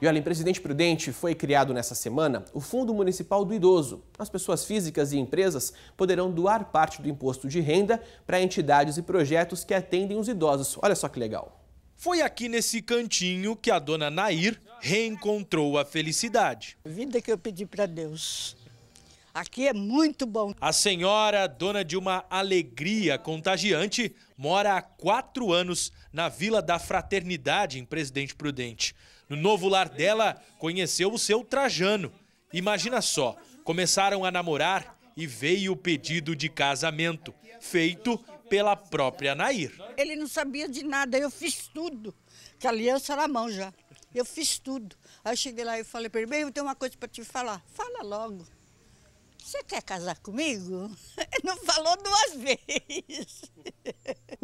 E olha, em Presidente Prudente foi criado nessa semana o Fundo Municipal do Idoso. As pessoas físicas e empresas poderão doar parte do imposto de renda para entidades e projetos que atendem os idosos. Olha só que legal. Foi aqui nesse cantinho que a dona Nair reencontrou a felicidade. Vida que eu pedi para Deus. Aqui é muito bom. A senhora, dona de uma alegria contagiante, mora há quatro anos na Vila da Fraternidade, em Presidente Prudente. No novo lar dela, conheceu o seu Trajano. Imagina só, começaram a namorar e veio o pedido de casamento, feito pela própria Nair. Ele não sabia de nada, eu fiz tudo, que aliança na mão já. Eu fiz tudo. Aí cheguei lá e falei para ele, bem, eu tenho uma coisa para te falar. Fala logo. Você quer casar comigo? Ele não falou duas vezes.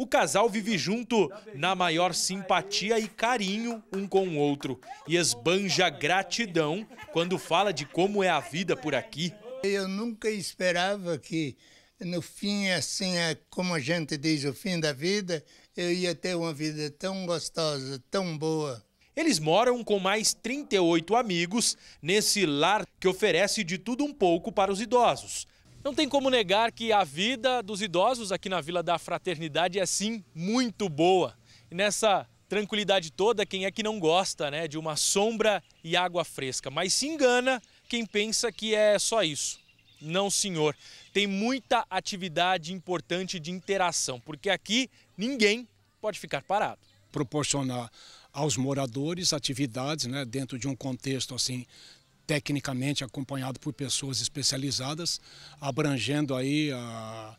O casal vive junto na maior simpatia e carinho um com o outro e esbanja gratidão quando fala de como é a vida por aqui. Eu nunca esperava que no fim, assim, é como a gente diz, o fim da vida, eu ia ter uma vida tão gostosa, tão boa. Eles moram com mais 38 amigos nesse lar que oferece de tudo um pouco para os idosos. Não tem como negar que a vida dos idosos aqui na Vila da Fraternidade é sim muito boa. E nessa tranquilidade toda, quem é que não gosta né, de uma sombra e água fresca? Mas se engana quem pensa que é só isso. Não, senhor. Tem muita atividade importante de interação, porque aqui ninguém pode ficar parado. Proporcionar aos moradores atividades né, dentro de um contexto assim tecnicamente acompanhado por pessoas especializadas, abrangendo aí a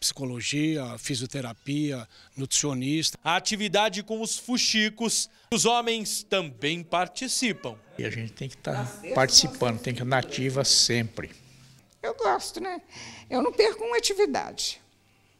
psicologia, fisioterapia, nutricionista. A atividade com os fuxicos, os homens também participam. E a gente tem que estar tá participando, tem que estar nativa sempre. Eu gosto, né? Eu não perco uma atividade.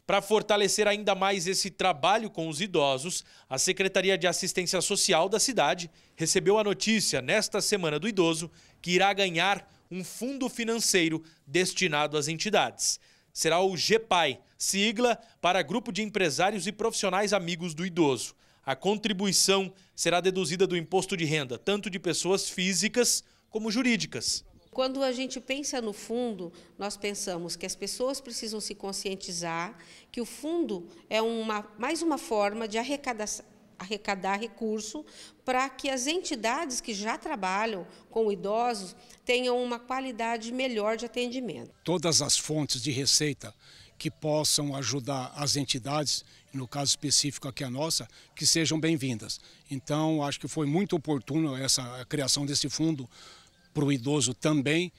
Para fortalecer ainda mais esse trabalho com os idosos, a Secretaria de Assistência Social da cidade recebeu a notícia nesta Semana do Idoso que irá ganhar um fundo financeiro destinado às entidades. Será o GEPAI, sigla para Grupo de Empresários e Profissionais Amigos do Idoso. A contribuição será deduzida do imposto de renda, tanto de pessoas físicas como jurídicas. Quando a gente pensa no fundo, nós pensamos que as pessoas precisam se conscientizar que o fundo é uma, mais uma forma de arrecadar recurso para que as entidades que já trabalham com idosos tenham uma qualidade melhor de atendimento. Todas as fontes de receita que possam ajudar as entidades, no caso específico aqui a nossa, que sejam bem-vindas. Então, acho que foi muito oportuno essa a criação desse fundo para o idoso também